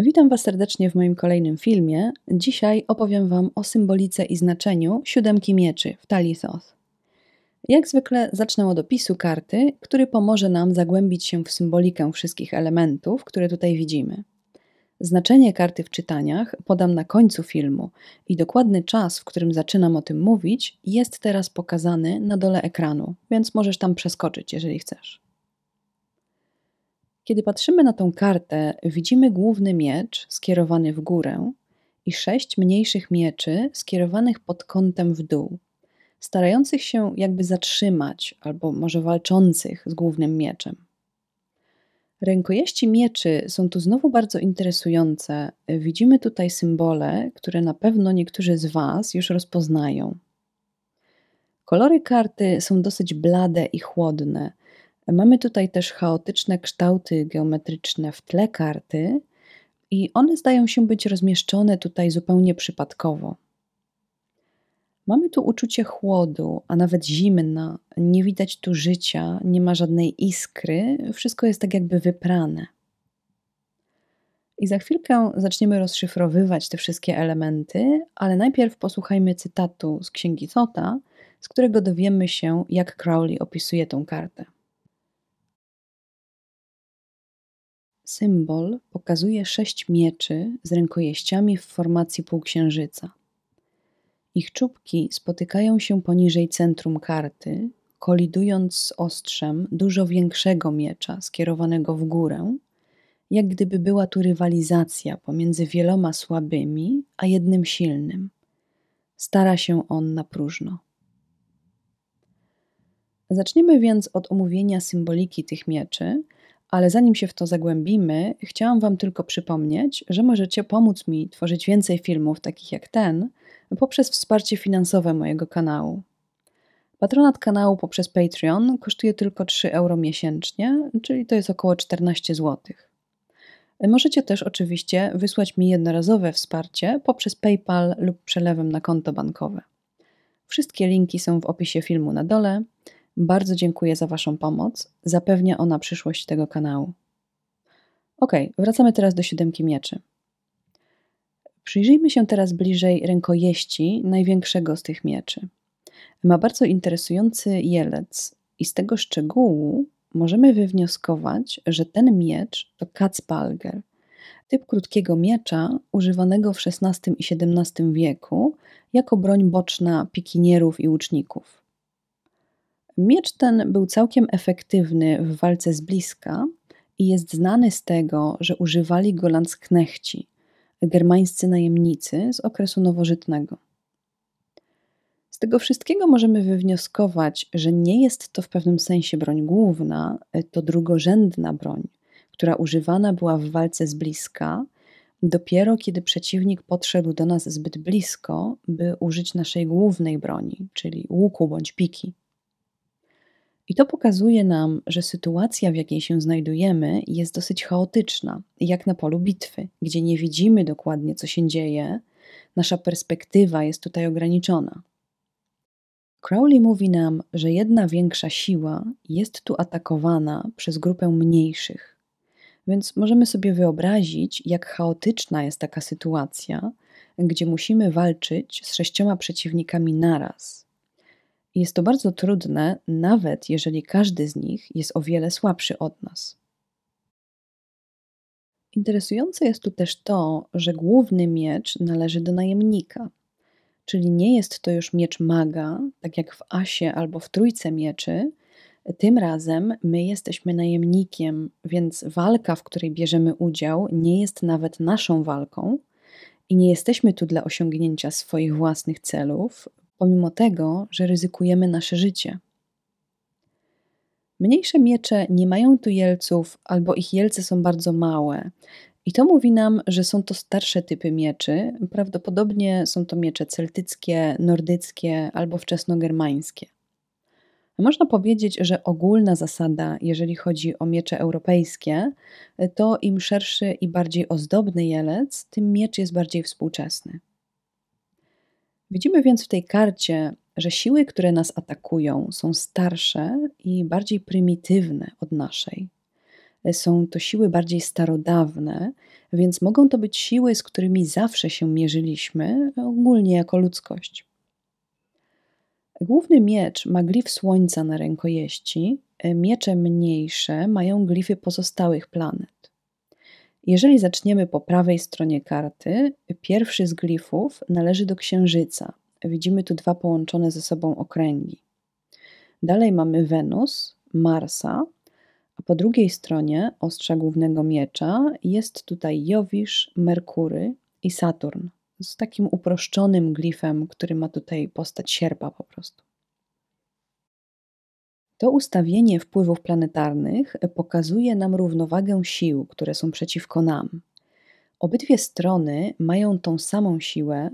Witam Was serdecznie w moim kolejnym filmie. Dzisiaj opowiem Wam o symbolice i znaczeniu siódemki mieczy w talii Jak zwykle zacznę od opisu karty, który pomoże nam zagłębić się w symbolikę wszystkich elementów, które tutaj widzimy. Znaczenie karty w czytaniach podam na końcu filmu i dokładny czas, w którym zaczynam o tym mówić, jest teraz pokazany na dole ekranu, więc możesz tam przeskoczyć, jeżeli chcesz. Kiedy patrzymy na tą kartę, widzimy główny miecz skierowany w górę i sześć mniejszych mieczy skierowanych pod kątem w dół, starających się jakby zatrzymać albo może walczących z głównym mieczem. Rękojeści mieczy są tu znowu bardzo interesujące. Widzimy tutaj symbole, które na pewno niektórzy z Was już rozpoznają. Kolory karty są dosyć blade i chłodne, Mamy tutaj też chaotyczne kształty geometryczne w tle karty i one zdają się być rozmieszczone tutaj zupełnie przypadkowo. Mamy tu uczucie chłodu, a nawet zimna, nie widać tu życia, nie ma żadnej iskry, wszystko jest tak jakby wyprane. I za chwilkę zaczniemy rozszyfrowywać te wszystkie elementy, ale najpierw posłuchajmy cytatu z księgi Tota, z którego dowiemy się, jak Crowley opisuje tą kartę. Symbol pokazuje sześć mieczy z rękojeściami w formacji półksiężyca. Ich czubki spotykają się poniżej centrum karty, kolidując z ostrzem dużo większego miecza skierowanego w górę, jak gdyby była tu rywalizacja pomiędzy wieloma słabymi a jednym silnym. Stara się on na próżno. Zaczniemy więc od omówienia symboliki tych mieczy – ale zanim się w to zagłębimy, chciałam Wam tylko przypomnieć, że możecie pomóc mi tworzyć więcej filmów takich jak ten poprzez wsparcie finansowe mojego kanału. Patronat kanału poprzez Patreon kosztuje tylko 3 euro miesięcznie, czyli to jest około 14 zł. Możecie też oczywiście wysłać mi jednorazowe wsparcie poprzez PayPal lub przelewem na konto bankowe. Wszystkie linki są w opisie filmu na dole. Bardzo dziękuję za Waszą pomoc. Zapewnia ona przyszłość tego kanału. Ok, wracamy teraz do siódemki mieczy. Przyjrzyjmy się teraz bliżej rękojeści największego z tych mieczy. Ma bardzo interesujący jelec i z tego szczegółu możemy wywnioskować, że ten miecz to Katzbalger, typ krótkiego miecza używanego w XVI i XVII wieku jako broń boczna pikinierów i łuczników. Miecz ten był całkiem efektywny w walce z bliska i jest znany z tego, że używali go landsknechci, germańscy najemnicy z okresu nowożytnego. Z tego wszystkiego możemy wywnioskować, że nie jest to w pewnym sensie broń główna, e, to drugorzędna broń, która używana była w walce z bliska, dopiero kiedy przeciwnik podszedł do nas zbyt blisko, by użyć naszej głównej broni, czyli łuku bądź piki. I to pokazuje nam, że sytuacja, w jakiej się znajdujemy, jest dosyć chaotyczna, jak na polu bitwy, gdzie nie widzimy dokładnie, co się dzieje, nasza perspektywa jest tutaj ograniczona. Crowley mówi nam, że jedna większa siła jest tu atakowana przez grupę mniejszych. Więc możemy sobie wyobrazić, jak chaotyczna jest taka sytuacja, gdzie musimy walczyć z sześcioma przeciwnikami naraz. Jest to bardzo trudne, nawet jeżeli każdy z nich jest o wiele słabszy od nas. Interesujące jest tu też to, że główny miecz należy do najemnika, czyli nie jest to już miecz maga, tak jak w Asie albo w Trójce Mieczy. Tym razem my jesteśmy najemnikiem, więc walka, w której bierzemy udział, nie jest nawet naszą walką i nie jesteśmy tu dla osiągnięcia swoich własnych celów, pomimo tego, że ryzykujemy nasze życie. Mniejsze miecze nie mają tu jelców albo ich jelce są bardzo małe. I to mówi nam, że są to starsze typy mieczy. Prawdopodobnie są to miecze celtyckie, nordyckie albo wczesnogermańskie. Można powiedzieć, że ogólna zasada, jeżeli chodzi o miecze europejskie, to im szerszy i bardziej ozdobny jelec, tym miecz jest bardziej współczesny. Widzimy więc w tej karcie, że siły, które nas atakują, są starsze i bardziej prymitywne od naszej. Są to siły bardziej starodawne, więc mogą to być siły, z którymi zawsze się mierzyliśmy, ogólnie jako ludzkość. Główny miecz ma glif słońca na rękojeści, miecze mniejsze mają glify pozostałych planet. Jeżeli zaczniemy po prawej stronie karty, pierwszy z glifów należy do Księżyca. Widzimy tu dwa połączone ze sobą okręgi. Dalej mamy Wenus, Marsa, a po drugiej stronie ostrza głównego miecza jest tutaj Jowisz, Merkury i Saturn z takim uproszczonym glifem, który ma tutaj postać sierpa po prostu. To ustawienie wpływów planetarnych pokazuje nam równowagę sił, które są przeciwko nam. Obydwie strony mają tą samą siłę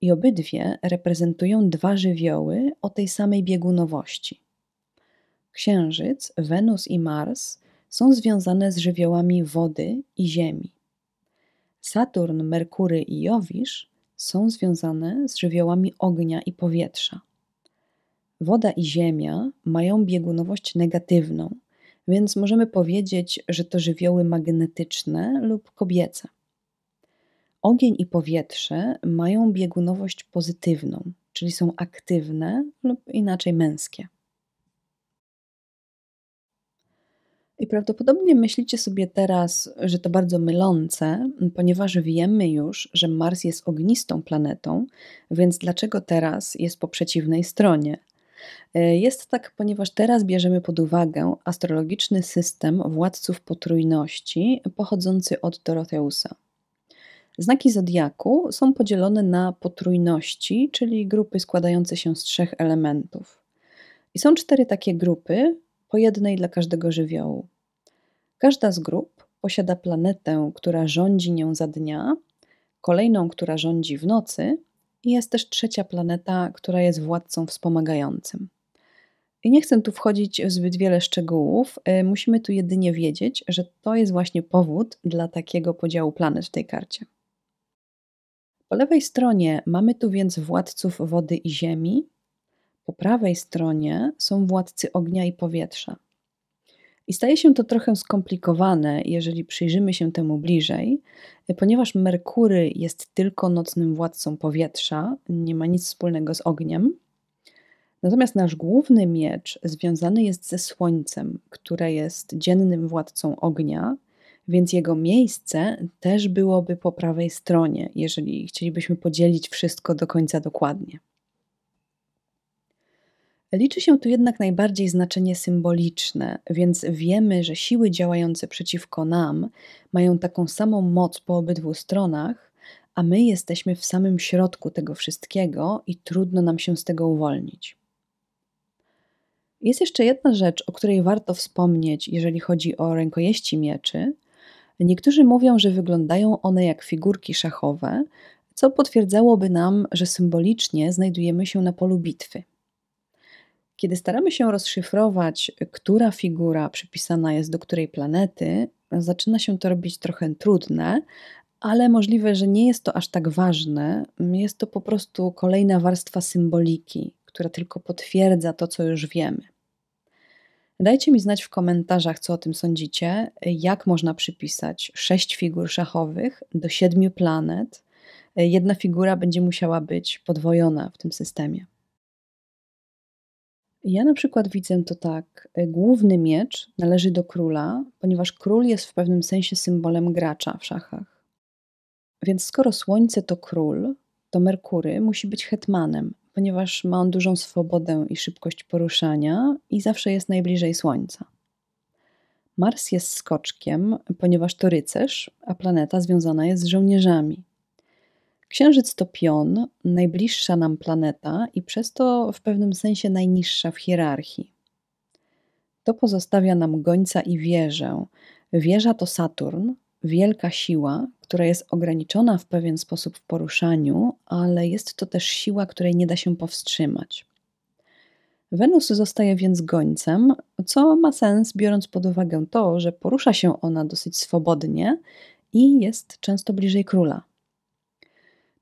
i obydwie reprezentują dwa żywioły o tej samej biegunowości. Księżyc, Wenus i Mars są związane z żywiołami wody i ziemi. Saturn, Merkury i Jowisz są związane z żywiołami ognia i powietrza. Woda i Ziemia mają biegunowość negatywną, więc możemy powiedzieć, że to żywioły magnetyczne lub kobiece. Ogień i powietrze mają biegunowość pozytywną, czyli są aktywne lub inaczej męskie. I prawdopodobnie myślicie sobie teraz, że to bardzo mylące, ponieważ wiemy już, że Mars jest ognistą planetą, więc dlaczego teraz jest po przeciwnej stronie? E, jest tak, ponieważ teraz bierzemy pod uwagę astrologiczny system władców potrójności pochodzący od Doroteusa. Znaki zodiaku są podzielone na potrójności, czyli grupy składające się z trzech elementów. I są cztery takie grupy, po jednej dla każdego żywiołu. Każda z grup posiada planetę, która rządzi nią za dnia, kolejną, która rządzi w nocy jest też trzecia planeta, która jest władcą wspomagającym. I nie chcę tu wchodzić w zbyt wiele szczegółów, y, musimy tu jedynie wiedzieć, że to jest właśnie powód dla takiego podziału planet w tej karcie. Po lewej stronie mamy tu więc władców wody i ziemi, po prawej stronie są władcy ognia i powietrza. I staje się to trochę skomplikowane, jeżeli przyjrzymy się temu bliżej, e, ponieważ Merkury jest tylko nocnym władcą powietrza, nie ma nic wspólnego z ogniem. Natomiast nasz główny miecz związany jest ze Słońcem, które jest dziennym władcą ognia, więc jego miejsce też byłoby po prawej stronie, jeżeli chcielibyśmy podzielić wszystko do końca dokładnie. Liczy się tu jednak najbardziej znaczenie symboliczne, więc wiemy, że siły działające przeciwko nam mają taką samą moc po obydwu stronach, a my jesteśmy w samym środku tego wszystkiego i trudno nam się z tego uwolnić. Jest jeszcze jedna rzecz, o której warto wspomnieć, jeżeli chodzi o rękojeści mieczy. Niektórzy mówią, że wyglądają one jak figurki szachowe, co potwierdzałoby nam, że symbolicznie znajdujemy się na polu bitwy. Kiedy staramy się rozszyfrować, która figura przypisana jest do której planety, zaczyna się to robić trochę trudne, ale możliwe, że nie jest to aż tak ważne. Jest to po prostu kolejna warstwa symboliki, która tylko potwierdza to, co już wiemy. Dajcie mi znać w komentarzach, co o tym sądzicie, jak można przypisać sześć figur szachowych do siedmiu planet. Jedna figura będzie musiała być podwojona w tym systemie. Ja na przykład widzę to tak. E, główny miecz należy do króla, ponieważ król jest w pewnym sensie symbolem gracza w szachach. Więc skoro słońce to król, to Merkury musi być hetmanem, ponieważ ma on dużą swobodę i szybkość poruszania i zawsze jest najbliżej słońca. Mars jest skoczkiem, ponieważ to rycerz, a planeta związana jest z żołnierzami. Księżyc to pion, najbliższa nam planeta i przez to w pewnym sensie najniższa w hierarchii. To pozostawia nam gońca i wieżę. Wieża to Saturn, wielka siła, która jest ograniczona w pewien sposób w poruszaniu, ale jest to też siła, której nie da się powstrzymać. Wenus zostaje więc gońcem, co ma sens, biorąc pod uwagę to, że porusza się ona dosyć swobodnie i jest często bliżej króla.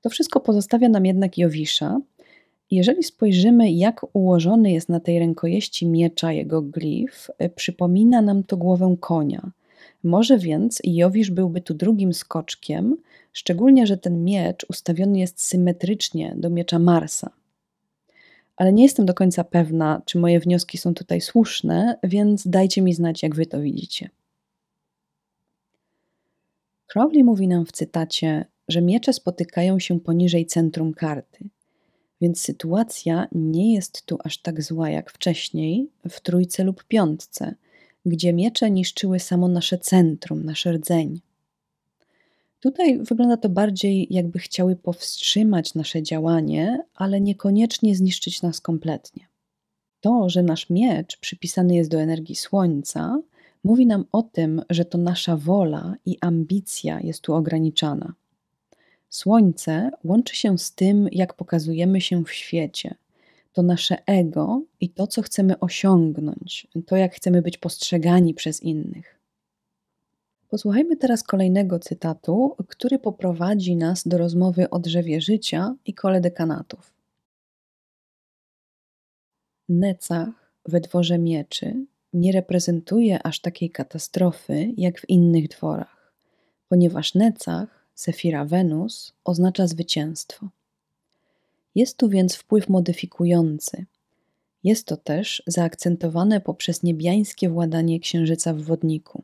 To wszystko pozostawia nam jednak Jowisza. Jeżeli spojrzymy, jak ułożony jest na tej rękojeści miecza jego glif, e, przypomina nam to głowę konia. Może więc Jowisz byłby tu drugim skoczkiem, szczególnie, że ten miecz ustawiony jest symetrycznie do miecza Marsa. Ale nie jestem do końca pewna, czy moje wnioski są tutaj słuszne, więc dajcie mi znać, jak wy to widzicie. Crowley mówi nam w cytacie: że miecze spotykają się poniżej centrum karty. Więc sytuacja nie jest tu aż tak zła jak wcześniej w trójce lub piątce, gdzie miecze niszczyły samo nasze centrum, nasze rdzeń. Tutaj wygląda to bardziej, jakby chciały powstrzymać nasze działanie, ale niekoniecznie zniszczyć nas kompletnie. To, że nasz miecz przypisany jest do energii Słońca, mówi nam o tym, że to nasza wola i ambicja jest tu ograniczana. Słońce łączy się z tym, jak pokazujemy się w świecie. To nasze ego i to, co chcemy osiągnąć, to, jak chcemy być postrzegani przez innych. Posłuchajmy teraz kolejnego cytatu, który poprowadzi nas do rozmowy o drzewie życia i kole dekanatów. Necach we dworze mieczy nie reprezentuje aż takiej katastrofy jak w innych dworach, ponieważ Necach Sefira Wenus oznacza zwycięstwo. Jest tu więc wpływ modyfikujący. Jest to też zaakcentowane poprzez niebiańskie władanie księżyca w wodniku.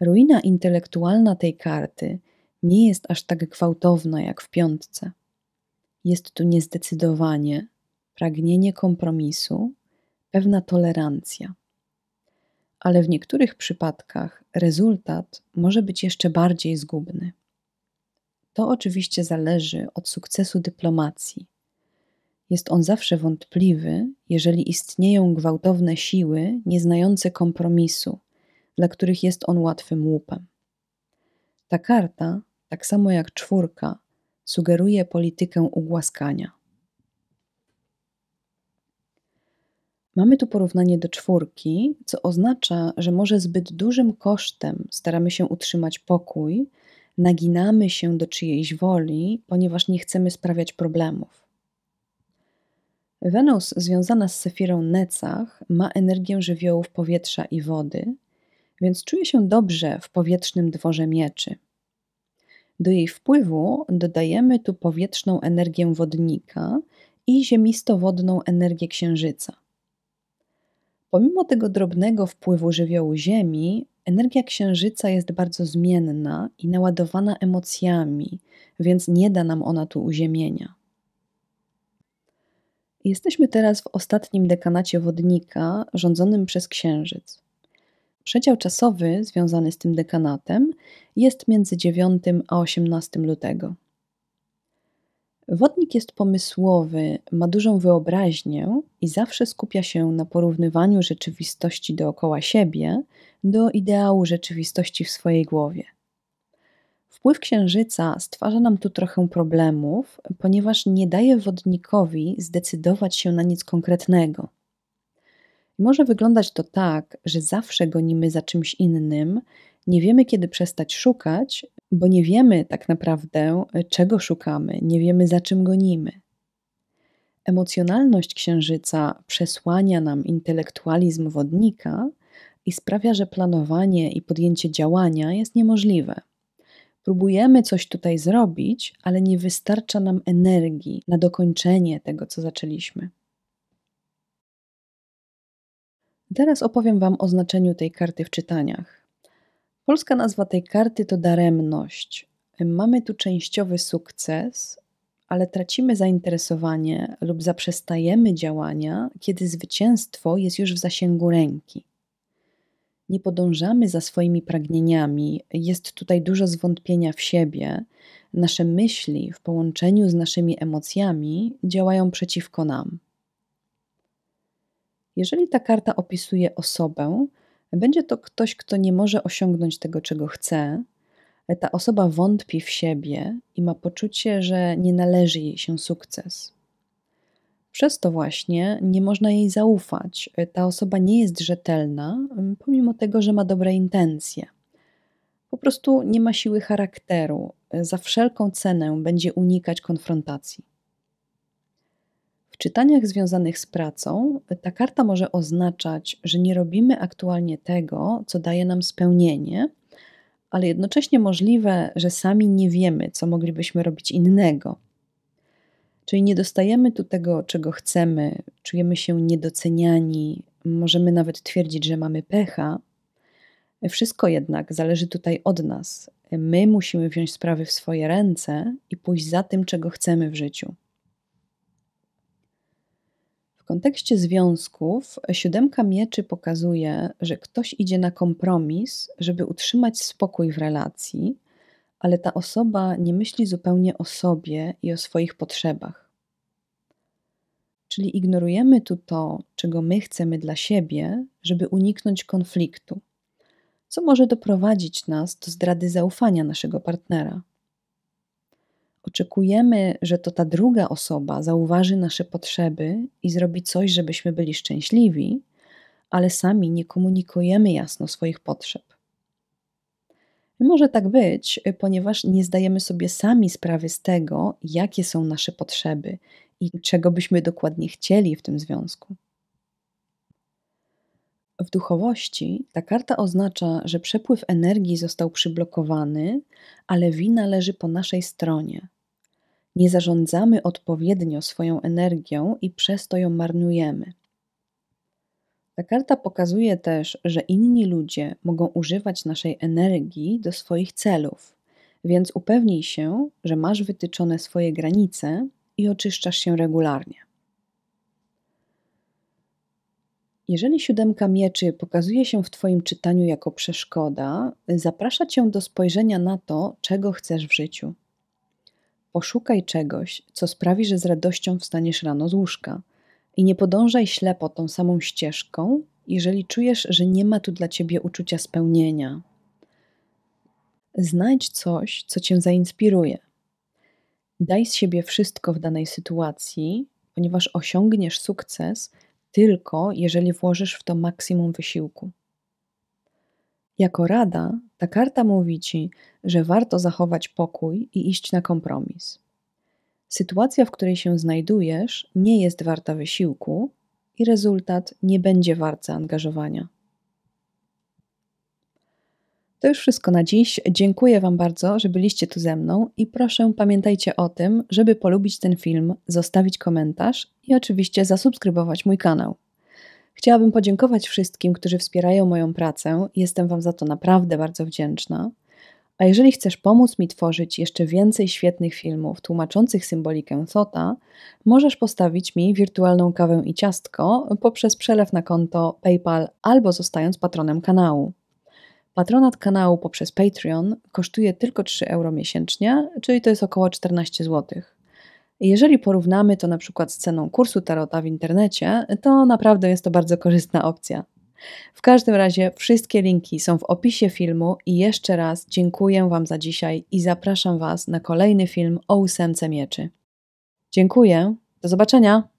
Ruina intelektualna tej karty nie jest aż tak gwałtowna jak w piątce. Jest tu niezdecydowanie, pragnienie kompromisu, pewna tolerancja ale w niektórych przypadkach rezultat może być jeszcze bardziej zgubny. To oczywiście zależy od sukcesu dyplomacji. Jest on zawsze wątpliwy, jeżeli istnieją gwałtowne siły nieznające kompromisu, dla których jest on łatwym łupem. Ta karta, tak samo jak czwórka, sugeruje politykę ugłaskania. Mamy tu porównanie do czwórki, co oznacza, że może zbyt dużym kosztem staramy się utrzymać pokój, naginamy się do czyjejś woli, ponieważ nie chcemy sprawiać problemów. Wenus związana z sefirą Necach ma energię żywiołów powietrza i wody, więc czuje się dobrze w powietrznym dworze mieczy. Do jej wpływu dodajemy tu powietrzną energię wodnika i ziemisto-wodną energię księżyca. Pomimo tego drobnego wpływu żywiołu Ziemi, energia Księżyca jest bardzo zmienna i naładowana emocjami, więc nie da nam ona tu uziemienia. Jesteśmy teraz w ostatnim dekanacie wodnika rządzonym przez Księżyc. Przedział czasowy związany z tym dekanatem jest między 9 a 18 lutego. Wodnik jest pomysłowy, ma dużą wyobraźnię i zawsze skupia się na porównywaniu rzeczywistości dookoła siebie do ideału rzeczywistości w swojej głowie. Wpływ księżyca stwarza nam tu trochę problemów, ponieważ nie daje wodnikowi zdecydować się na nic konkretnego. Może wyglądać to tak, że zawsze gonimy za czymś innym, nie wiemy, kiedy przestać szukać, bo nie wiemy tak naprawdę, czego szukamy, nie wiemy, za czym gonimy. Emocjonalność księżyca przesłania nam intelektualizm wodnika i sprawia, że planowanie i podjęcie działania jest niemożliwe. Próbujemy coś tutaj zrobić, ale nie wystarcza nam energii na dokończenie tego, co zaczęliśmy. Teraz opowiem Wam o znaczeniu tej karty w czytaniach. Polska nazwa tej karty to daremność. Mamy tu częściowy sukces, ale tracimy zainteresowanie lub zaprzestajemy działania, kiedy zwycięstwo jest już w zasięgu ręki. Nie podążamy za swoimi pragnieniami, jest tutaj dużo zwątpienia w siebie. Nasze myśli w połączeniu z naszymi emocjami działają przeciwko nam. Jeżeli ta karta opisuje osobę, będzie to ktoś, kto nie może osiągnąć tego, czego chce. Ta osoba wątpi w siebie i ma poczucie, że nie należy jej się sukces. Przez to właśnie nie można jej zaufać. Ta osoba nie jest rzetelna, mm, pomimo tego, że ma dobre intencje. Po prostu nie ma siły charakteru. Za wszelką cenę będzie unikać konfrontacji czytaniach związanych z pracą ta karta może oznaczać, że nie robimy aktualnie tego, co daje nam spełnienie, ale jednocześnie możliwe, że sami nie wiemy, co moglibyśmy robić innego. Czyli nie dostajemy tu tego, czego chcemy, czujemy się niedoceniani, możemy nawet twierdzić, że mamy pecha. Wszystko jednak zależy tutaj od nas. My musimy wziąć sprawy w swoje ręce i pójść za tym, czego chcemy w życiu kontekście związków siódemka mieczy pokazuje, że ktoś idzie na kompromis, żeby utrzymać spokój w relacji, ale ta osoba nie myśli zupełnie o sobie i o swoich potrzebach. Czyli ignorujemy tu to, czego my chcemy dla siebie, żeby uniknąć konfliktu, co może doprowadzić nas do zdrady zaufania naszego partnera oczekujemy, że to ta druga osoba zauważy nasze potrzeby i zrobi coś, żebyśmy byli szczęśliwi, ale sami nie komunikujemy jasno swoich potrzeb. Może tak być, ponieważ nie zdajemy sobie sami sprawy z tego, jakie są nasze potrzeby i czego byśmy dokładnie chcieli w tym związku. W duchowości ta karta oznacza, że przepływ energii został przyblokowany, ale wina leży po naszej stronie, nie zarządzamy odpowiednio swoją energią i przez to ją marnujemy. Ta karta pokazuje też, że inni ludzie mogą używać naszej energii do swoich celów, więc upewnij się, że masz wytyczone swoje granice i oczyszczasz się regularnie. Jeżeli siódemka mieczy pokazuje się w Twoim czytaniu jako przeszkoda, zaprasza Cię do spojrzenia na to, czego chcesz w życiu. Poszukaj czegoś, co sprawi, że z radością wstaniesz rano z łóżka. I nie podążaj ślepo tą samą ścieżką, jeżeli czujesz, że nie ma tu dla ciebie uczucia spełnienia. Znajdź coś, co cię zainspiruje. Daj z siebie wszystko w danej sytuacji, ponieważ osiągniesz sukces tylko jeżeli włożysz w to maksimum wysiłku. Jako rada, ta karta mówi ci, że warto zachować pokój i iść na kompromis. Sytuacja, w której się znajdujesz, nie jest warta wysiłku i rezultat nie będzie wart zaangażowania. To już wszystko na dziś. Dziękuję Wam bardzo, że byliście tu ze mną i proszę pamiętajcie o tym, żeby polubić ten film, zostawić komentarz i oczywiście zasubskrybować mój kanał. Chciałabym podziękować wszystkim, którzy wspierają moją pracę. Jestem Wam za to naprawdę bardzo wdzięczna. A jeżeli chcesz pomóc mi tworzyć jeszcze więcej świetnych filmów tłumaczących symbolikę Thota, możesz postawić mi wirtualną kawę i ciastko poprzez przelew na konto PayPal albo zostając patronem kanału. Patronat kanału poprzez Patreon kosztuje tylko 3 euro miesięcznie, czyli to jest około 14 zł. Jeżeli porównamy to na przykład z ceną kursu tarota w internecie, to naprawdę jest to bardzo korzystna opcja. W każdym razie wszystkie linki są w opisie filmu i jeszcze raz dziękuję Wam za dzisiaj i zapraszam Was na kolejny film o ósemce mieczy. Dziękuję, do zobaczenia!